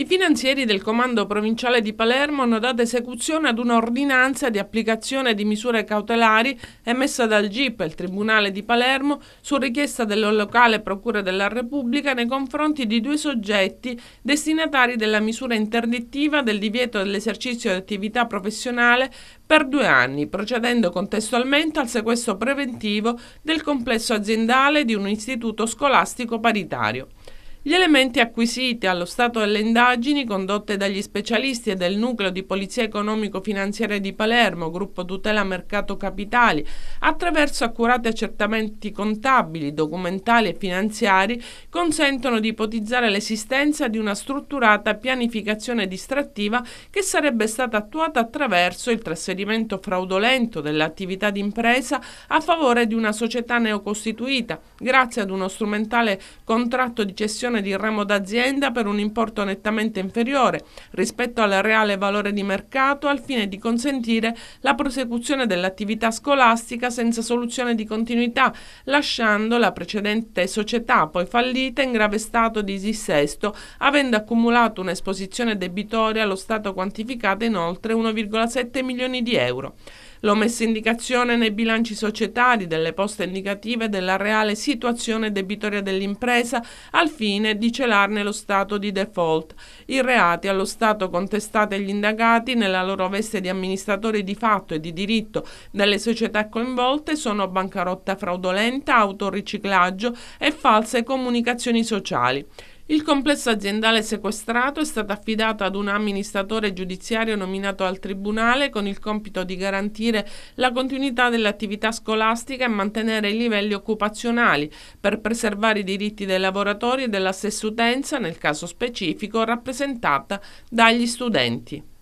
I finanzieri del Comando Provinciale di Palermo hanno dato esecuzione ad un'ordinanza di applicazione di misure cautelari emessa dal GIP il Tribunale di Palermo su richiesta della locale Procura della Repubblica nei confronti di due soggetti destinatari della misura interdittiva del divieto dell'esercizio di attività professionale per due anni, procedendo contestualmente al sequestro preventivo del complesso aziendale di un istituto scolastico paritario. Gli elementi acquisiti allo stato delle indagini condotte dagli specialisti e del nucleo di Polizia Economico-Finanziaria di Palermo, gruppo tutela mercato capitali, attraverso accurati accertamenti contabili, documentali e finanziari, consentono di ipotizzare l'esistenza di una strutturata pianificazione distrattiva che sarebbe stata attuata attraverso il trasferimento fraudolento dell'attività d'impresa a favore di una società neocostituita, grazie ad uno strumentale contratto di cessione acquisizione di ramo d'azienda per un importo nettamente inferiore rispetto al reale valore di mercato al fine di consentire la prosecuzione dell'attività scolastica senza soluzione di continuità, lasciando la precedente società poi fallita in grave stato di dissesto, avendo accumulato un'esposizione debitoria allo Stato quantificata in oltre 1,7 milioni di euro. L'ho messa indicazione nei bilanci societari delle poste indicative della reale situazione debitoria dell'impresa al fine di celarne lo stato di default. I reati allo Stato contestati agli indagati nella loro veste di amministratori di fatto e di diritto delle società coinvolte sono bancarotta fraudolenta, autoriciclaggio e false comunicazioni sociali. Il complesso aziendale sequestrato è stato affidato ad un amministratore giudiziario nominato al Tribunale con il compito di garantire la continuità dell'attività scolastica e mantenere i livelli occupazionali per preservare i diritti dei lavoratori e della stessa utenza, nel caso specifico rappresentata dagli studenti.